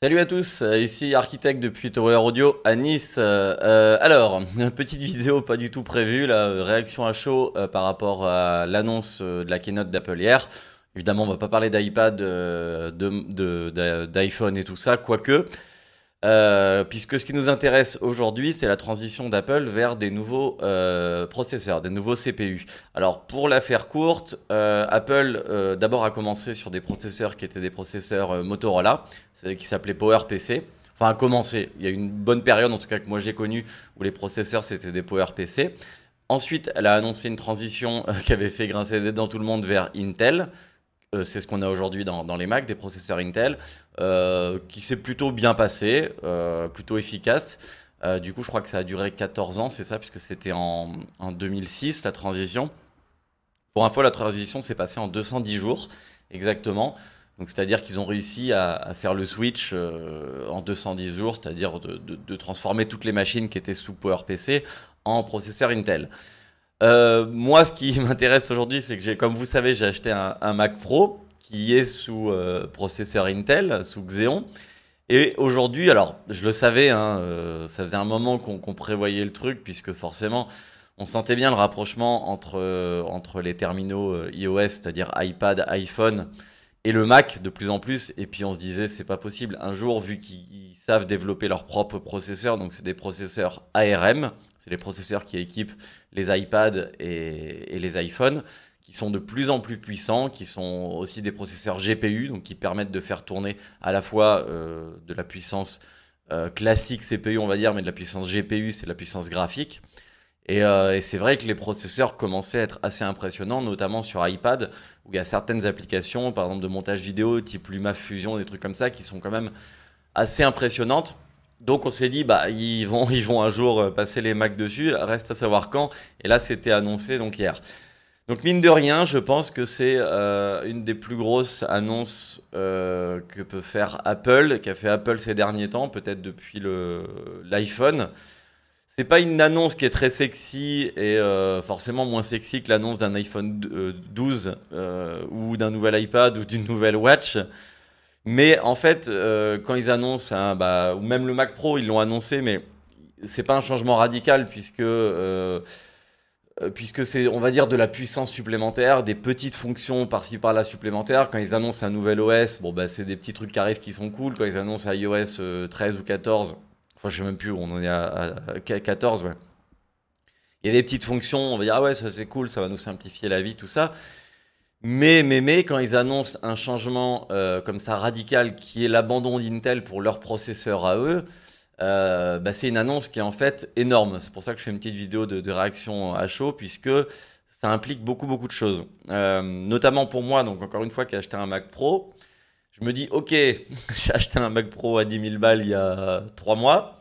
Salut à tous, euh, ici architecte depuis Tower Audio à Nice. Euh, euh, alors, petite vidéo pas du tout prévue, la réaction à chaud par rapport à l'annonce de la keynote d'Apple hier. Évidemment, on va pas parler d'iPad, d'iPhone et tout ça, quoique. Euh, puisque ce qui nous intéresse aujourd'hui, c'est la transition d'Apple vers des nouveaux euh, processeurs, des nouveaux CPU. Alors pour la faire courte, euh, Apple d'abord a commencé sur des processeurs qui étaient des processeurs Motorola, qui s'appelaient PowerPC. Enfin, a commencé. Il y a une bonne période, en tout cas que moi j'ai connue, où les processeurs c'était des PowerPC. Ensuite, elle a annoncé une transition qui avait fait grincer des dents tout le monde vers Intel. Euh, c'est ce qu'on a aujourd'hui dans, les Mac, des processeurs Intel, euh, qui s'est plutôt bien passé, euh, plutôt efficace. du coup, je crois que ça a duré 14 ans, c'est ça, puisque c'était en, 2006, la transition. Pour info, la transition s'est passée en 210 jours, exactement. Donc, c'est-à-dire qu'ils ont réussi à, faire le switch en 210 jours, c'est-à-dire de, transformer toutes les machines qui étaient sous PowerPC en processeurs Intel. Euh, moi, ce qui m'intéresse aujourd'hui, c'est que j'ai, comme vous savez, j'ai acheté un, Mac Pro qui est sous euh, processeur Intel, sous Xeon. Et aujourd'hui, alors, je le savais, hein, euh, ça faisait un moment qu'on prévoyait le truc, puisque forcément, on sentait bien le rapprochement entre, entre les terminaux iOS, c'est-à-dire iPad, iPhone, et le Mac de plus en plus. Et puis on se disait, c'est pas possible. Un jour, vu qu'il savent développer leurs propres processeurs. Donc, c'est des processeurs ARM. C'est les processeurs qui équipent les iPads et, les iPhones, qui sont de plus en plus puissants, qui sont aussi des processeurs GPU, donc qui permettent de faire tourner à la fois euh, de la puissance euh, classique CPU, on va dire, mais de la puissance GPU, c'est la puissance graphique. Euh, et, c'est vrai que les processeurs commençaient à être assez impressionnants, notamment sur iPad, où il y a certaines applications, par exemple de montage vidéo, type LumaFusion, des trucs comme ça, qui sont quand même assez impressionnante. Donc on s'est dit, bah, ils, vont, ils vont un jour euh, passer les Macs dessus, reste à savoir quand. Et là, c'était annoncé donc hier. Donc mine de rien, je pense que c'est euh, une des plus grosses annonces euh, que peut faire Apple, qu'a fait Apple ces derniers temps, peut-être depuis l'iPhone. C'est pas une annonce qui est très sexy et forcément moins sexy que l'annonce d'un iPhone 12 ou d'un nouvel iPad ou d'une nouvelle Watch. Mais en fait, euh, quand ils annoncent, bah, ou même le Mac Pro, ils l'ont annoncé, mais c'est pas un changement radical puisque euh, euh, puisque c'est, on va dire, de la puissance supplémentaire, des petites fonctions par-ci par-là supplémentaires. Quand ils annoncent un nouvel OS, bon, bah, c'est des petits trucs qui arrivent qui sont cool. Quand ils annoncent iOS 13 ou 14, enfin, je sais même plus, on en est à, 14, Il y a des petites fonctions, on va dire, ah ouais, ça c'est cool, ça va nous simplifier la vie, tout ça. Mais, mais, mais, quand ils annoncent un changement euh, comme ça radical qui est l'abandon d'Intel pour leur processeur à eux, euh, bah, c'est une annonce qui est en fait énorme. C'est pour ça que je fais une petite vidéo de, réaction à chaud, puisque ça implique beaucoup, beaucoup de choses. Euh, notamment pour moi, donc encore une fois, qui ai acheté un Mac Pro, je me dis, ok, j'ai acheté un Mac Pro à 10 000 balles il y a 3 mois,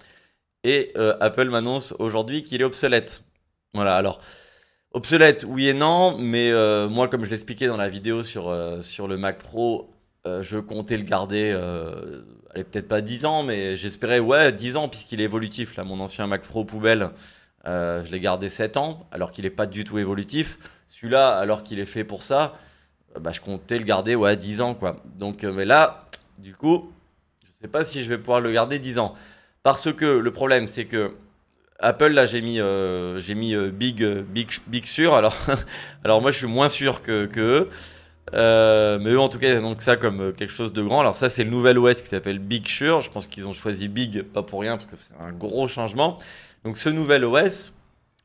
et Apple m'annonce aujourd'hui qu'il est obsolète. Voilà, alors Obsolète, oui et non, mais euh, moi, comme je l'expliquais dans la vidéo sur, euh, sur le Mac Pro, euh, je comptais le garder, allez, peut-être pas 10 ans, mais j'espérais, ouais, 10 ans, puisqu'il est évolutif. Là, mon ancien Mac Pro poubelle, je l'ai gardé 7 ans, alors qu'il n'est pas du tout évolutif. Celui-là, alors qu'il est fait pour ça, bah, je comptais le garder, ouais, 10 ans, quoi. Donc, mais là, du coup, je sais pas si je vais pouvoir le garder 10 ans. Parce que le problème, c'est que Apple, là, j'ai mis, euh, j'ai mis euh, euh, big, big, big sûr. Alors, alors moi, je suis moins sûr que, mais eux, en tout cas, ils annoncent ça comme quelque chose de grand. Alors, ça, c'est le nouvel OS qui s'appelle Big Sure. Je pense qu'ils ont choisi Big, pas pour rien, parce que c'est un gros changement. Donc, ce nouvel OS,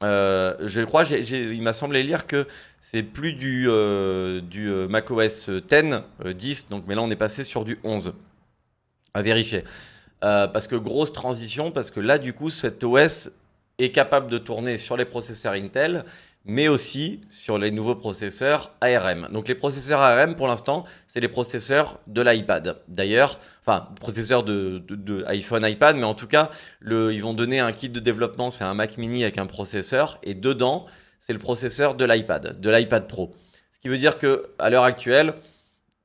je crois, il m'a semblé lire que c'est plus du, du macOS 10, 10. Donc, mais là, on est passé sur du 11. À vérifier. parce que grosse transition, parce que là, du coup, cet OS est capable de tourner sur les processeurs Intel, mais aussi sur les nouveaux processeurs ARM. Donc les processeurs ARM, pour l'instant, c'est les processeurs de l'iPad. D'ailleurs, enfin, processeurs de, iPhone, iPad, mais en tout cas, le, ils vont donner un kit de développement, c'est un Mac mini avec un processeur, et dedans, c'est le processeur de l'iPad, de l'iPad Pro. Ce qui veut dire que à l'heure actuelle,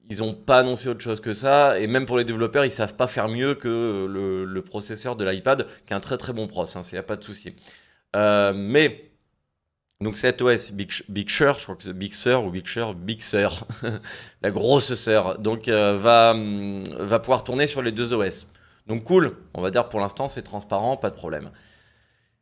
ils n'ont pas annoncé autre chose que ça. Et même pour les développeurs, ils savent pas faire mieux que le, processeur de l'iPad, qui est un très très bon pros, il hein, n'y a pas de souci. Euh, mais donc cet OS Big, Sur, je crois que c'est Big Sur ou Big Sur, Big Sur, la grosse sœur, donc euh, va, va pouvoir tourner sur les deux OS. Donc cool, on va dire pour l'instant c'est transparent, pas de problème.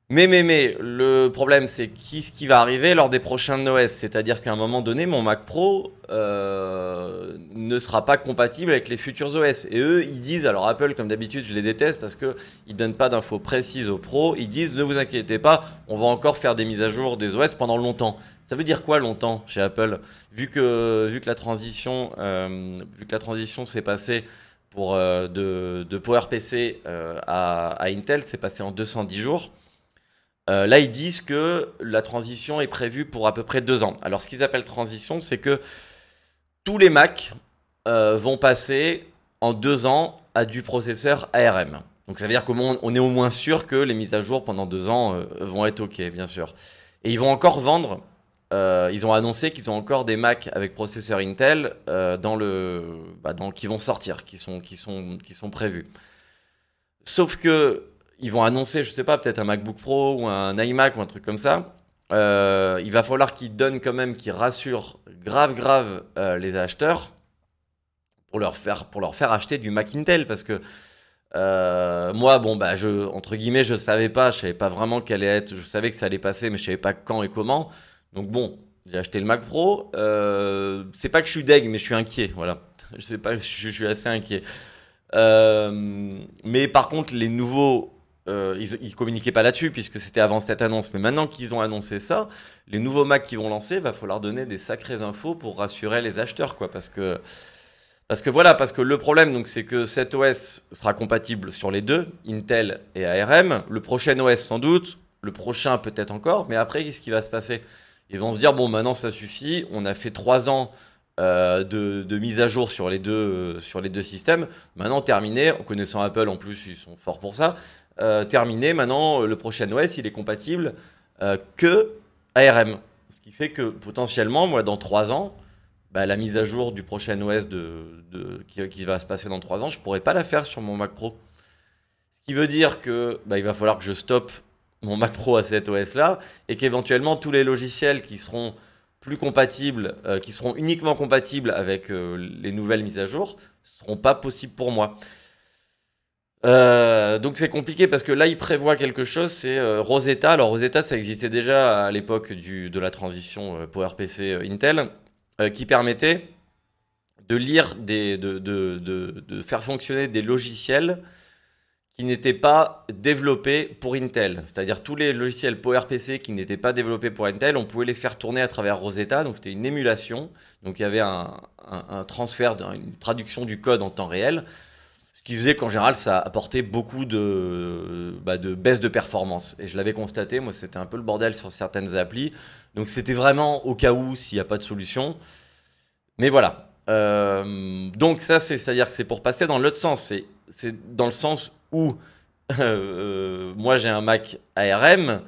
Mais, mais, mais, le problème, c'est qu'est-ce qui va arriver lors des prochains OS C'est-à-dire qu'à un moment donné, mon Mac Pro euh, ne sera pas compatible avec les futurs OS. Et eux, ils disent, alors Apple, comme d'habitude, je les déteste parce qu'ils ne donnent pas d'infos précises aux pros. Ils disent, ne vous inquiétez pas, on va encore faire des mises à jour des OS pendant longtemps. Ça veut dire quoi longtemps chez Apple vu que, vu que la transition, euh, transition s'est passée pour, euh, de, de PowerPC à, à Intel, c'est passé en 210 jours. Euh, là, ils disent que la transition est prévue pour à peu près deux ans. Alors, ce qu'ils appellent transition, c'est que tous les Mac euh, vont passer en deux ans à du processeur ARM. Donc, ça veut dire qu'on est au moins sûr que les mises à jour pendant deux ans euh, vont être OK, bien sûr. Et ils vont encore vendre. ils ont annoncé qu'ils ont encore des Mac avec processeur Intel dans le, bah, qui vont sortir, qui sont, qui sont, qui sont prévus. Sauf que ils vont annoncer, je sais pas, peut-être un MacBook Pro ou un iMac ou un truc comme ça. Euh, il va falloir qu'ils donnent quand même, qu'ils rassurent grave, grave euh, les acheteurs pour leur, faire, pour leur faire acheter du Mac Intel. Parce que euh, moi, bon, bah, je, entre guillemets, je savais pas, je savais pas vraiment qu'elle allait être, je savais que ça allait passer, mais je savais pas quand et comment. Donc bon, j'ai acheté le Mac Pro. c'est pas que je suis deg, mais je suis inquiet. Voilà, je sais pas, je, je suis assez inquiet. mais par contre, les nouveaux euh, ils, ne communiquaient pas là-dessus puisque c'était avant cette annonce. Mais maintenant qu'ils ont annoncé ça, les nouveaux Macs qui vont lancer, va falloir donner des sacrées infos pour rassurer les acheteurs, quoi. Parce que, parce que voilà, parce que le problème, donc, c'est que cet OS sera compatible sur les deux, Intel et ARM. Le prochain OS, sans doute. Le prochain, peut-être encore. Mais après, qu'est-ce qui va se passer Ils vont se dire, bon, maintenant, ça suffit. On a fait trois ans. Euh, de, mise à jour sur les deux, euh, sur les deux systèmes. Maintenant terminé, en connaissant Apple en plus, ils sont forts pour ça. Euh, terminé. Maintenant, euh, le prochain OS, il est compatible euh, que ARM. Ce qui fait que potentiellement, moi, dans 3 ans, bah, la mise à jour du prochain OS de, qui, va se passer dans 3 ans, je ne pourrai pas la faire sur mon Mac Pro. Ce qui veut dire que bah, il va falloir que je stoppe mon Mac Pro à cet OS-là et qu'éventuellement tous les logiciels qui seront plus compatibles, qui seront uniquement compatibles avec les nouvelles mises à jour, seront pas possibles pour moi. Euh, donc c'est compliqué parce que là il prévoit quelque chose, c'est euh, Rosetta. Alors Rosetta ça existait déjà à l'époque de la transition euh, PowerPC Intel, qui permettait de lire des, de, de, de, faire fonctionner des logiciels qui n'étaient pas développés pour Intel. C'est-à-dire tous les logiciels PowerPC qui n'étaient pas développés pour Intel, on pouvait les faire tourner à travers Rosetta. Donc c'était une émulation. Donc il y avait un, un, un transfert, une traduction du code en temps réel qui faisait qu'en général, ça apportait beaucoup de, bah, de baisse de performance. Et je l'avais constaté, moi, c'était un peu le bordel sur certaines applis. Donc, c'était vraiment au cas où, s'il n'y a pas de solution. Mais voilà. Euh, donc, ça, c'est-à-dire que c'est pour passer dans l'autre sens. C'est dans le sens où euh, moi, j'ai un Mac ARM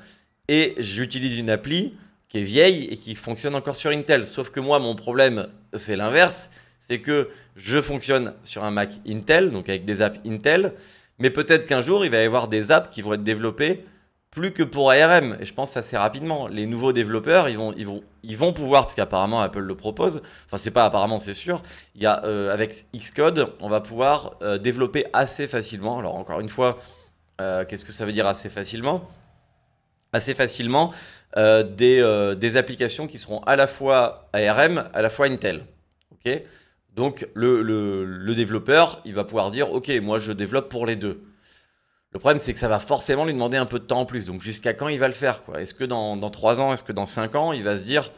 et j'utilise une appli qui est vieille et qui fonctionne encore sur Intel. Sauf que moi, mon problème, c'est l'inverse c'est que je fonctionne sur un Mac Intel, donc avec des apps Intel, mais peut-être qu'un jour, il va y avoir des apps qui vont être développées plus que pour ARM, et je pense assez rapidement. Les nouveaux développeurs, ils vont, ils vont, ils vont pouvoir, parce qu'apparemment Apple le propose, enfin c'est pas apparemment, c'est sûr, il euh, avec Xcode, on va pouvoir euh, développer assez facilement. Alors encore une fois, euh, qu'est-ce que ça veut dire assez facilement Assez facilement des, des, applications qui seront à la fois ARM, à la fois Intel. ok donc le, développeur, il va pouvoir dire, ok, moi je développe pour les deux. Le problème, c'est que ça va forcément lui demander un peu de temps en plus. Donc jusqu'à quand il va le faire Est-ce que dans, dans 3 ans, est-ce que dans 5 ans, il va se dire,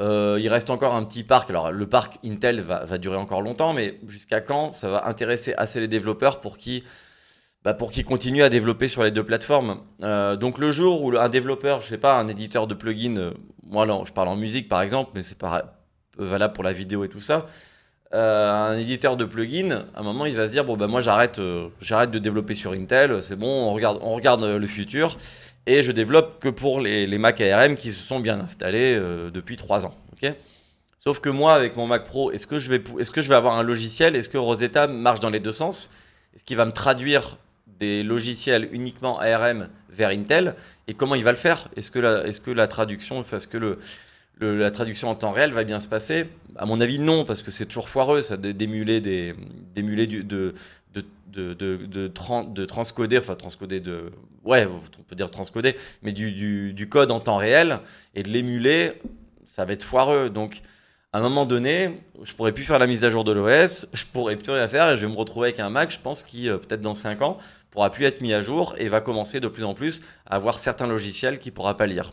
euh, il reste encore un petit parc. Alors le parc Intel va, durer encore longtemps, mais jusqu'à quand ça va intéresser assez les développeurs pour qu'ils bah, continuent à développer sur les deux plateformes. Euh, donc le jour où un développeur, je sais pas, un éditeur de plugin, euh, moi là, je parle en musique par exemple, mais c'est valable pour la vidéo et tout ça, euh, un éditeur de plugins, à un moment, il va se dire bon ben moi j'arrête, euh, j'arrête de développer sur Intel, c'est bon, on regarde, on regarde euh, le futur et je développe que pour les, les Mac ARM qui se sont bien installés depuis 3 ans. ok Sauf que moi, avec mon Mac Pro, est-ce que je vais, est-ce que je vais avoir un logiciel Est-ce que Rosetta marche dans les deux sens Est-ce qu'il va me traduire des logiciels uniquement ARM vers Intel Et comment il va le faire Est-ce que la, est-ce que la traduction, fasse que le la traduction en temps réel va bien se passer À mon avis, non, parce que c'est toujours foireux, ça, d'émuler de, de, de, transcoder, enfin transcoder de... Ouais, on peut dire transcoder, mais du, code en temps réel, et de l'émuler, ça va être foireux. Donc, à un moment donné, je pourrais plus faire la mise à jour de l'OS, je pourrais plus rien faire, et je vais me retrouver avec un Mac, je pense, qui, euh, peut-être dans 5 ans, pourra plus être mis à jour et va commencer de plus en plus à avoir certains logiciels qu'il pourra pas lire.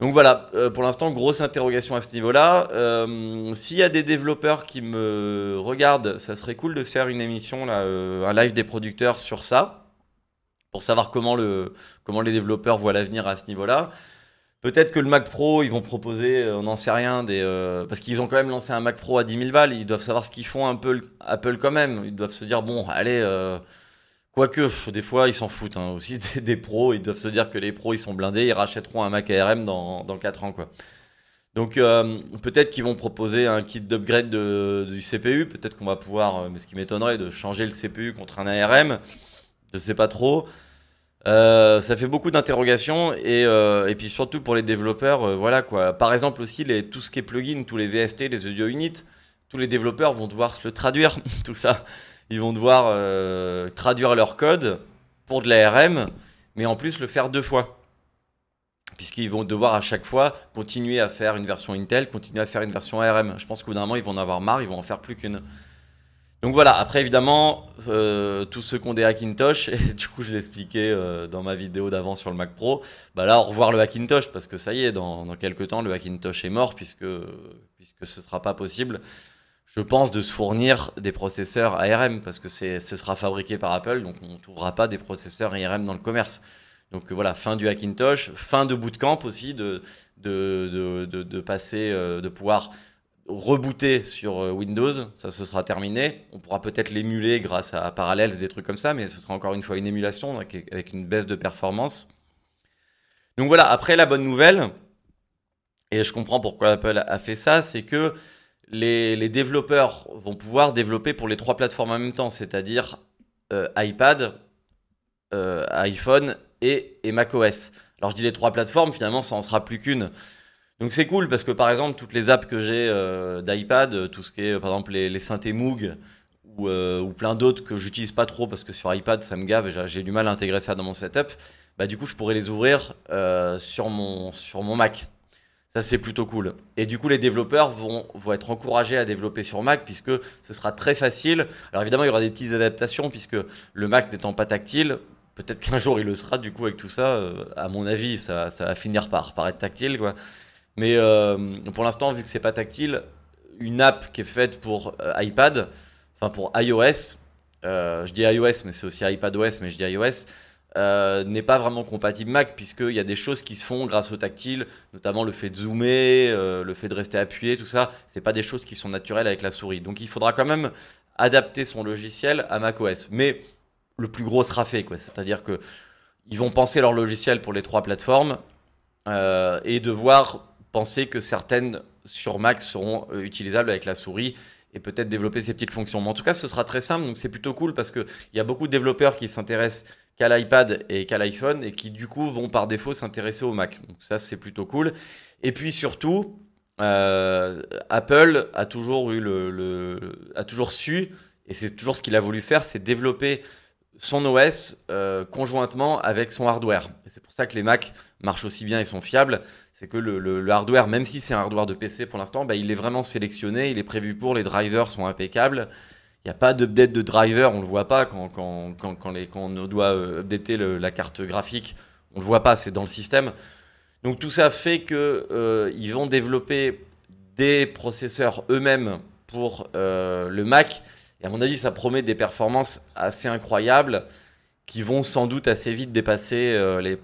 Donc voilà, euh, pour l'instant, grosse interrogation à ce niveau-là. Euh, s'il y a des développeurs qui me regardent, ça serait cool de faire une émission, là, euh, un live des producteurs sur ça, pour savoir comment, le, comment les développeurs voient l'avenir à ce niveau-là. Peut-être que le Mac Pro, ils vont proposer, on n'en sait rien, parce qu'ils ont quand même lancé un Mac Pro à 10 000 balles, ils doivent savoir ce qu'ils font un peu Apple quand même. Ils doivent se dire, bon, allez... Quoique, des fois, ils s'en foutent hein, aussi des, pros. Ils doivent se dire que les pros, ils sont blindés, ils rachèteront un Mac ARM dans, dans 4 ans. Quoi. Donc, euh, peut-être qu'ils vont proposer un kit d'upgrade du CPU. Peut-être qu'on va pouvoir, euh, mais ce qui m'étonnerait, de changer le CPU contre un ARM. Je sais pas trop. Euh, ça fait beaucoup d'interrogations et, puis surtout pour les développeurs, voilà quoi. Par exemple aussi les, tout ce qui est plugin, tous les VST, les audio units, tous les développeurs vont devoir se le traduire, tout ça ils vont devoir euh, traduire leur code pour de l'ARM, mais en plus le faire deux fois. Puisqu'ils vont devoir à chaque fois continuer à faire une version Intel, continuer à faire une version ARM. Je pense qu'au bout d'un moment, ils vont en avoir marre, ils vont en faire plus qu'une. Donc voilà, après évidemment, euh, tout tous ceux qui ont des Hackintosh, et du coup je l'expliquais euh, dans ma vidéo d'avant sur le Mac Pro, bah là, revoir le Hackintosh, parce que ça y est, dans, dans quelques temps, le Hackintosh est mort, puisque, puisque ce ne sera pas possible je pense, de se fournir des processeurs ARM, parce que ce sera fabriqué par Apple, donc on ne trouvera pas des processeurs ARM dans le commerce. Donc voilà, fin du Hackintosh, fin de bootcamp aussi, de, de, de, de passer, euh, de pouvoir rebooter sur euh, Windows, ça se sera terminé. On pourra peut-être l'émuler grâce à Parallels, des trucs comme ça, mais ce sera encore une fois une émulation avec une baisse de performance. Donc voilà, après la bonne nouvelle, et je comprends pourquoi Apple a fait ça, c'est que les, développeurs vont pouvoir développer pour les trois plateformes en même temps, c'est-à-dire euh, iPad, euh, iPhone et, et macOS. Alors je dis les trois plateformes, finalement ça en sera plus qu'une. Donc c'est cool parce que par exemple toutes les apps que j'ai euh, d'iPad, tout ce qui est par exemple les, les synthés Moog ou, plein d'autres que j'utilise pas trop parce que sur iPad ça me gave et j'ai du mal à intégrer ça dans mon setup, bah du coup je pourrais les ouvrir sur, mon, sur mon Mac. Ça, c'est plutôt cool. Et du coup, les développeurs vont, vont, être encouragés à développer sur Mac puisque ce sera très facile. Alors évidemment, il y aura des petites adaptations puisque le Mac n'étant pas tactile, peut-être qu'un jour il le sera. Du coup, avec tout ça, euh, à mon avis, ça, ça, va finir par, par être tactile. Quoi. Mais euh, pour l'instant, vu que c'est pas tactile, une app qui est faite pour euh, iPad, enfin pour iOS, je dis iOS, mais c'est aussi iPadOS, mais je dis iOS, euh, n'est pas vraiment compatible Mac, puisqu'il y a des choses qui se font grâce au tactile, notamment le fait de zoomer, euh, le fait de rester appuyé, tout ça. Ce pas des choses qui sont naturelles avec la souris. Donc il faudra quand même adapter son logiciel à macOS. Mais le plus gros sera fait, quoi. C'est-à-dire que ils vont penser leur logiciel pour les trois plateformes euh, et devoir penser que certaines sur Mac seront utilisables avec la souris et peut-être développer ces petites fonctions. Mais en tout cas, ce sera très simple, donc c'est plutôt cool parce qu'il y a beaucoup de développeurs qui s'intéressent qu'à l'iPad et qu'à l'iPhone et qui du coup vont par défaut s'intéresser au Mac. Donc ça c'est plutôt cool. Et puis surtout, euh, Apple a toujours eu le, a toujours su et c'est toujours ce qu'il a voulu faire, c'est développer son OS euh, conjointement avec son hardware. c'est pour ça que les Mac marchent aussi bien et sont fiables. C'est que le, le, hardware, même si c'est un hardware de PC pour l'instant, bah, il est vraiment sélectionné, il est prévu pour, les drivers sont impeccables. Il n'y a pas d'update de driver, on ne le voit pas. Quand, quand, quand, quand, on doit euh, updater la carte graphique, on ne le voit pas, c'est dans le système. Donc tout ça fait qu'ils euh, ils vont développer des processeurs eux-mêmes pour euh, le Mac. Et à mon avis, ça promet des performances assez incroyables qui vont sans doute assez vite dépasser les,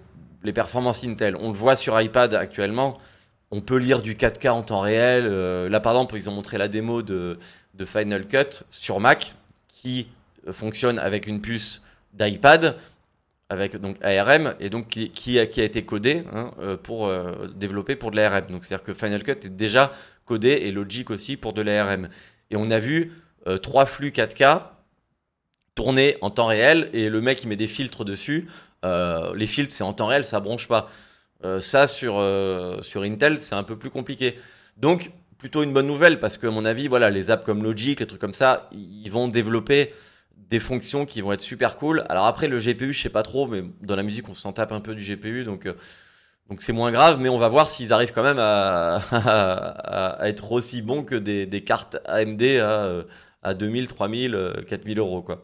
les, performances Intel. On le voit sur iPad actuellement. On peut lire du 4K en temps réel. là, par exemple, ils ont montré la démo de, de Final Cut sur Mac qui euh, fonctionne avec une puce d'iPad avec donc ARM et donc qui, a, qui a, été codé hein, euh, pour euh, développer pour de l'ARM. Donc c'est-à-dire que Final Cut est déjà codé et Logic aussi pour de l'ARM. Et on a vu trois flux 4K tourner en temps réel et le mec il met des filtres dessus. les filtres c'est en temps réel, ça bronche pas. ça sur, sur Intel c'est un peu plus compliqué. Donc plutôt une bonne nouvelle parce que, à mon avis, voilà, les apps comme Logic, les trucs comme ça, ils vont développer des fonctions qui vont être super cool. Alors après, le GPU, je sais pas trop, mais dans la musique, on s'en tape un peu du GPU, donc euh, donc c'est moins grave, mais on va voir s'ils arrivent quand même à, être aussi bons que des, cartes AMD à, 2000, 3000, 4000 euros, quoi.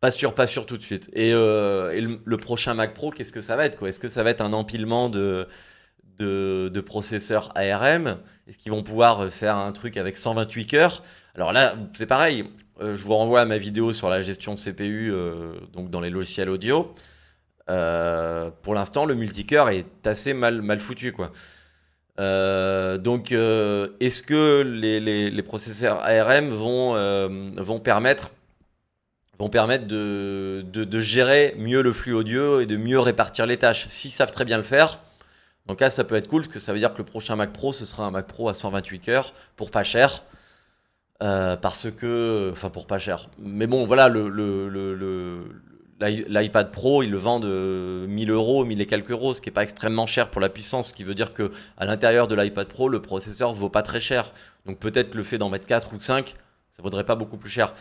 Pas sûr, pas sûr tout de suite. Et, euh, le, prochain Mac Pro, qu'est-ce que ça va être, quoi Est-ce que ça va être un empilement de de, processeurs ARM Est-ce qu'ils vont pouvoir euh, faire un truc avec 128 cœurs Alors là, c'est pareil, euh, je vous renvoie à ma vidéo sur la gestion de CPU euh, donc dans les logiciels audio. pour l'instant, le multicœur est assez mal, mal foutu. Quoi. donc, est-ce que les, processeurs ARM vont, vont permettre vont permettre de, de, de, gérer mieux le flux audio et de mieux répartir les tâches. S'ils savent très bien le faire, donc là, ça peut être cool parce que ça veut dire que le prochain Mac Pro, ce sera un Mac Pro à 128 heures pour pas cher. Euh, parce que, enfin, pour pas cher. Mais bon, voilà, l'iPad Pro, il le vendent 1000 euh, euros, 1000 et quelques euros, ce qui n'est pas extrêmement cher pour la puissance, ce qui veut dire que à l'intérieur de l'iPad Pro, le processeur vaut pas très cher. Donc peut-être le fait d'en mettre 4 ou 5, ça ne vaudrait pas beaucoup plus cher.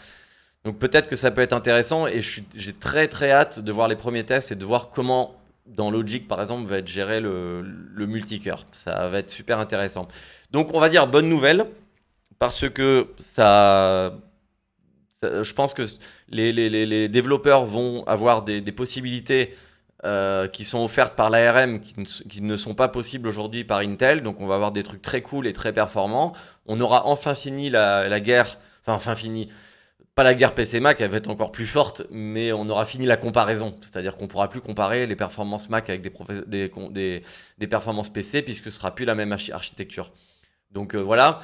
Donc peut-être que ça peut être intéressant et j'ai très très hâte de voir les premiers tests et de voir comment dans Logic, par exemple, va être géré le, le multicœur. Ça va être super intéressant. Donc, on va dire bonne nouvelle, parce que ça. je pense que les, les, les, développeurs vont avoir des, des possibilités euh, qui sont offertes par l'ARM qui, qui, ne sont pas possibles aujourd'hui par Intel. Donc, on va avoir des trucs très cool et très performants. On aura enfin fini la, la guerre. Enfin, enfin fini pas la guerre PC-Mac, elle va être encore plus forte, mais on aura fini la comparaison. C'est-à-dire qu'on ne pourra plus comparer les performances Mac avec des, performances PC, puisque ce sera plus la même architecture. Donc euh, voilà.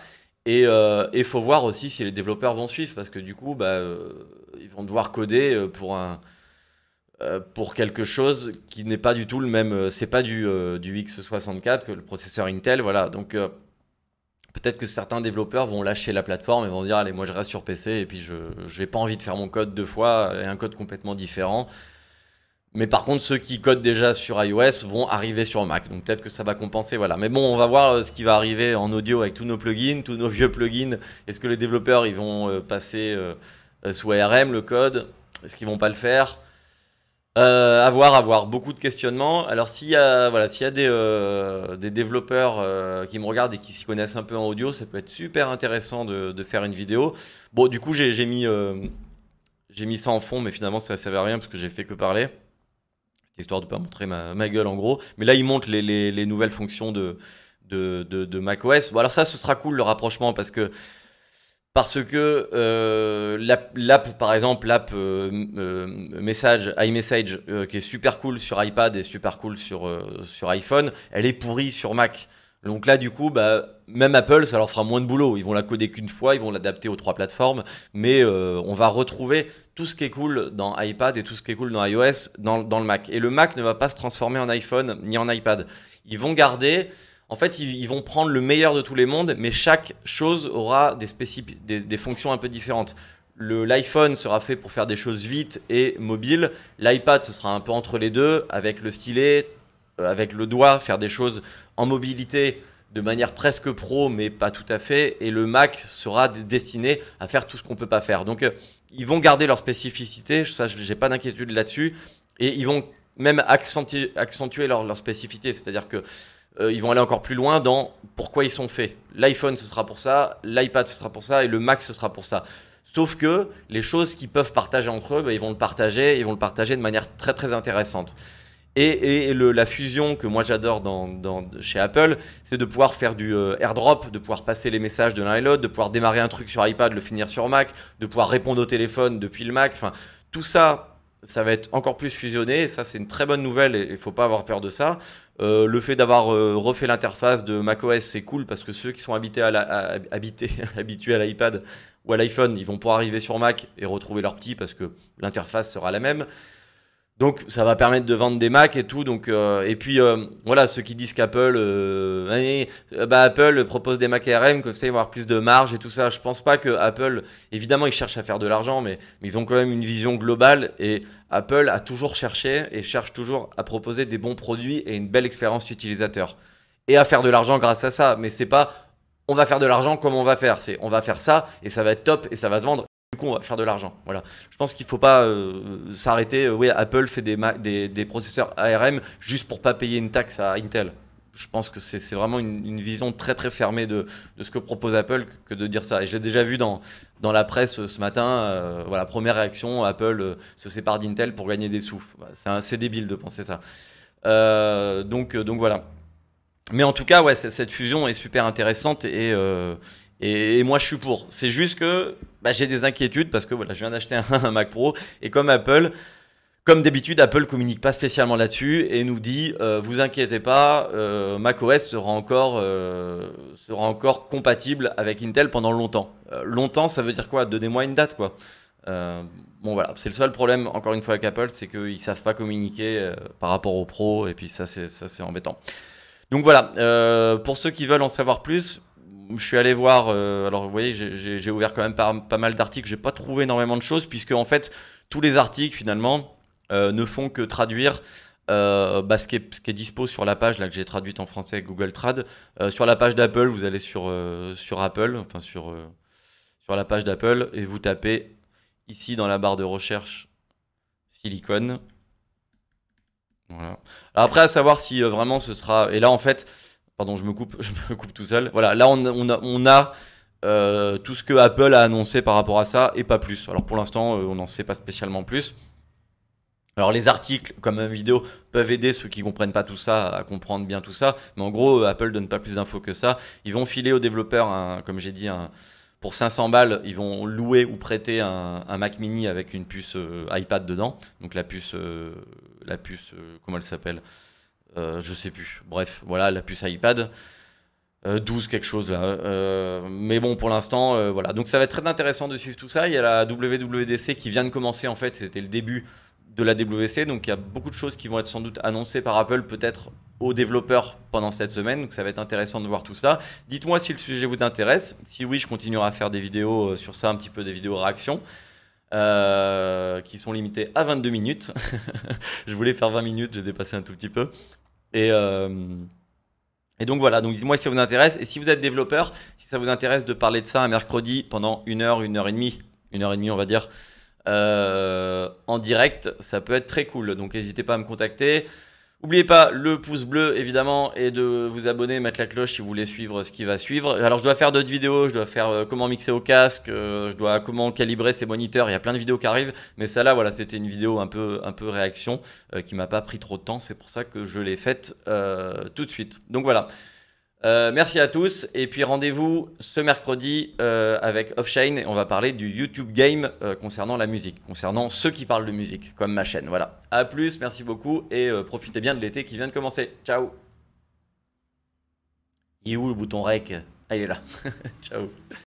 Et il euh, faut voir aussi si les développeurs vont suivre, parce que du coup, bah, euh, ils vont devoir coder pour, un, pour quelque chose qui n'est pas du tout le même. c'est pas du, du X64 que le processeur Intel. Voilà. Donc peut-être que certains développeurs vont lâcher la plateforme et vont dire allez moi je reste sur PC et puis je n'ai pas envie de faire mon code deux fois et un code complètement différent. Mais par contre, ceux qui codent déjà sur iOS vont arriver sur Mac. Donc peut-être que ça va compenser, voilà. Mais bon, on va voir euh, ce qui va arriver en audio avec tous nos plugins, tous nos vieux plugins. Est-ce que les développeurs, ils vont euh, passer euh, sous ARM le code Est-ce qu'ils vont pas le faire avoir euh, à Beaucoup de questionnements. Alors, s'il y a, voilà, s'il y a des, euh, des développeurs euh, qui me regardent et qui s'y connaissent un peu en audio, ça peut être super intéressant de, de faire une vidéo. Bon, du coup, j'ai, j'ai mis, j'ai mis ça en fond, mais finalement, ça ne servait à rien parce que j'ai fait que parler. C'est histoire de ne pas montrer ma, gueule, en gros. Mais là, ils montrent les, les, nouvelles fonctions de, de, de, de macOS. Bon, alors ça, ce sera cool le rapprochement parce que parce que euh, l'app, par exemple, l'app euh, euh, message, iMessage, qui est super cool sur iPad et super cool sur, sur iPhone, elle est pourrie sur Mac. Donc là, du coup, bah, même Apple, ça leur fera moins de boulot. Ils vont la coder qu'une fois, ils vont l'adapter aux trois plateformes, mais on va retrouver tout ce qui est cool dans iPad et tout ce qui est cool dans iOS dans, dans le Mac. Et le Mac ne va pas se transformer en iPhone ni en iPad. Ils vont garder en fait, ils, vont prendre le meilleur de tous les mondes, mais chaque chose aura des, fonctions un peu différentes. L'iPhone sera fait pour faire des choses vite et mobile. L'iPad, ce sera un peu entre les deux, avec le stylet, euh, avec le doigt, faire des choses en mobilité de manière presque pro, mais pas tout à fait. Et le Mac sera destiné à faire tout ce qu'on ne peut pas faire. Donc, euh, ils vont garder leur spécificité. Ça, je n'ai pas d'inquiétude là-dessus. Et ils vont même accentuer, accentuer leur spécificité. C'est-à-dire que euh, ils vont aller encore plus loin dans pourquoi ils sont faits. L'iPhone, ce sera pour ça, l'iPad, ce sera pour ça, et le Mac, ce sera pour ça. Sauf que les choses qu'ils peuvent partager entre eux, bah, ils vont le partager, ils vont le partager de manière très très intéressante. Et, la fusion que moi j'adore chez Apple, c'est de pouvoir faire du euh, airdrop, de pouvoir passer les messages de l'un et l'autre, de pouvoir démarrer un truc sur iPad, le finir sur Mac, de pouvoir répondre au téléphone depuis le Mac. Enfin, tout ça, ça va être encore plus fusionné. ça, c'est une très bonne nouvelle et il ne faut pas avoir peur de ça. Euh, le fait d'avoir euh, refait l'interface de macOS, c'est cool parce que ceux qui sont habités à à, habités, habitués à l'iPad ou à l'iPhone, ils vont pouvoir arriver sur Mac et retrouver leur petit parce que l'interface sera la même. Donc ça va permettre de vendre des Mac et tout. Donc euh, et puis euh, voilà ceux qui disent qu'Apple, euh, hein, bah, Apple propose des Mac ARM comme ça ils avoir plus de marge et tout ça. Je pense pas que Apple, évidemment ils cherchent à faire de l'argent, mais, mais, ils ont quand même une vision globale et Apple a toujours cherché et cherche toujours à proposer des bons produits et une belle expérience utilisateur et à faire de l'argent grâce à ça. Mais c'est pas on va faire de l'argent comme on va faire, c'est on va faire ça et ça va être top et ça va se vendre on va faire de l'argent. Voilà. Je pense qu'il ne faut pas euh, s'arrêter. Euh, oui, Apple fait des, des, des, processeurs ARM juste pour pas payer une taxe à Intel. Je pense que c'est vraiment une, vision très très fermée de, de, ce que propose Apple que de dire ça. Et j'ai déjà vu dans, dans la presse euh, ce matin, voilà, première réaction, Apple se sépare d'Intel pour gagner des sous. C'est débile de penser ça. donc, donc voilà. Mais en tout cas, ouais, cette fusion est super intéressante et, euh, et, moi, je suis pour. C'est juste que bah, j'ai des inquiétudes parce que voilà, je viens d'acheter un, Mac Pro et comme Apple, comme d'habitude, Apple communique pas spécialement là-dessus et nous dit euh, vous inquiétez pas, euh, macOS sera encore euh, sera encore compatible avec Intel pendant longtemps. Euh, longtemps, ça veut dire quoi Donnez-moi une date, quoi. bon voilà, c'est le seul problème encore une fois avec Apple, c'est qu'ils savent pas communiquer par rapport au Pro et puis ça c'est ça c'est embêtant. Donc voilà, pour ceux qui veulent en savoir plus, je suis allé voir, euh, alors vous voyez, j'ai ouvert quand même pas, mal d'articles, j'ai pas trouvé énormément de choses, puisque en fait, tous les articles finalement euh, ne font que traduire euh, bah, ce, qui est, dispo sur la page là, que j'ai traduite en français avec Google Trad. sur la page d'Apple, vous allez sur, sur Apple, enfin sur, sur la page d'Apple, et vous tapez ici dans la barre de recherche Silicon. Voilà. après, à savoir si vraiment ce sera. Et là, en fait, Pardon, je me coupe, je me coupe tout seul. Voilà, là on, a, euh, tout ce que Apple a annoncé par rapport à ça et pas plus. Alors pour l'instant, euh, on n'en sait pas spécialement plus. Alors les articles, comme un vidéo, peuvent aider ceux qui ne comprennent pas tout ça à comprendre bien tout ça. Mais en gros, euh, Apple donne pas plus d'infos que ça. Ils vont filer aux développeurs, comme j'ai dit, pour 500 balles, ils vont louer ou prêter un, Mac Mini avec une puce iPad dedans. Donc la puce, la puce, comment elle s'appelle euh, je sais plus. Bref, voilà, la puce iPad. 12 euh, quelque chose là. Euh, mais bon, pour l'instant, voilà. Donc ça va être très intéressant de suivre tout ça. Il y a la WWDC qui vient de commencer en fait. C'était le début de la WWC. Donc il y a beaucoup de choses qui vont être sans doute annoncées par Apple, peut-être aux développeurs pendant cette semaine. Donc ça va être intéressant de voir tout ça. Dites-moi si le sujet vous intéresse. Si oui, je continuerai à faire des vidéos sur ça, un petit peu des vidéos réactions. qui sont limitées à 22 minutes. je voulais faire 20 minutes, j'ai dépassé un tout petit peu. Euh, et, donc voilà, donc dites-moi si ça vous intéresse. Et si vous êtes développeur, si ça vous intéresse de parler de ça un mercredi pendant une heure, une heure et demie, une heure et demie on va dire, euh, en direct, ça peut être très cool. Donc n'hésitez pas à me contacter. N'oubliez pas le pouce bleu évidemment et de vous abonner, mettre la cloche si vous voulez suivre ce qui va suivre. Alors je dois faire d'autres vidéos, je dois faire euh, comment mixer au casque, euh, je dois comment calibrer ses moniteurs, il y a plein de vidéos qui arrivent, mais ça là voilà c'était une vidéo un peu, un peu réaction euh, qui m'a pas pris trop de temps, c'est pour ça que je l'ai faite tout de suite. Donc voilà. Euh, merci à tous. Et puis rendez-vous ce mercredi euh, avec et On va parler du YouTube Game euh, concernant la musique, concernant ceux qui parlent de musique, comme ma chaîne. Voilà. À plus, merci beaucoup et euh, profitez bien de l'été qui vient de commencer. Ciao. Il est où le bouton rec Ah, il est là. Ciao.